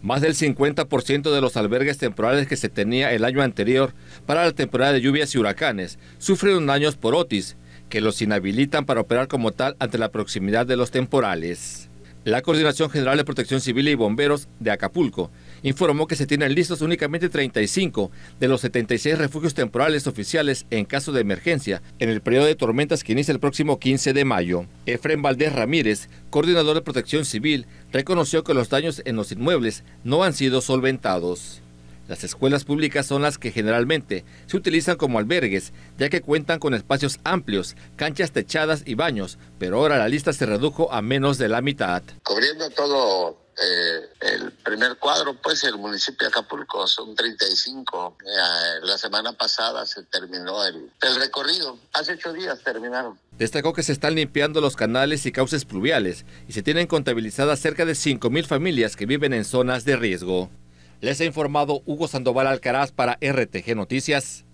Más del 50% de los albergues temporales que se tenía el año anterior para la temporada de lluvias y huracanes sufren daños por Otis, que los inhabilitan para operar como tal ante la proximidad de los temporales. La Coordinación General de Protección Civil y Bomberos de Acapulco informó que se tienen listos únicamente 35 de los 76 refugios temporales oficiales en caso de emergencia en el periodo de tormentas que inicia el próximo 15 de mayo. Efren Valdés Ramírez, coordinador de protección civil, reconoció que los daños en los inmuebles no han sido solventados. Las escuelas públicas son las que generalmente se utilizan como albergues, ya que cuentan con espacios amplios, canchas techadas y baños, pero ahora la lista se redujo a menos de la mitad. Cubriendo todo eh, el el cuadro, pues el municipio de Acapulco, son 35. Eh, la semana pasada se terminó el, el recorrido, hace ocho días terminaron. Destacó que se están limpiando los canales y cauces pluviales y se tienen contabilizadas cerca de 5.000 familias que viven en zonas de riesgo. Les ha informado Hugo Sandoval Alcaraz para RTG Noticias.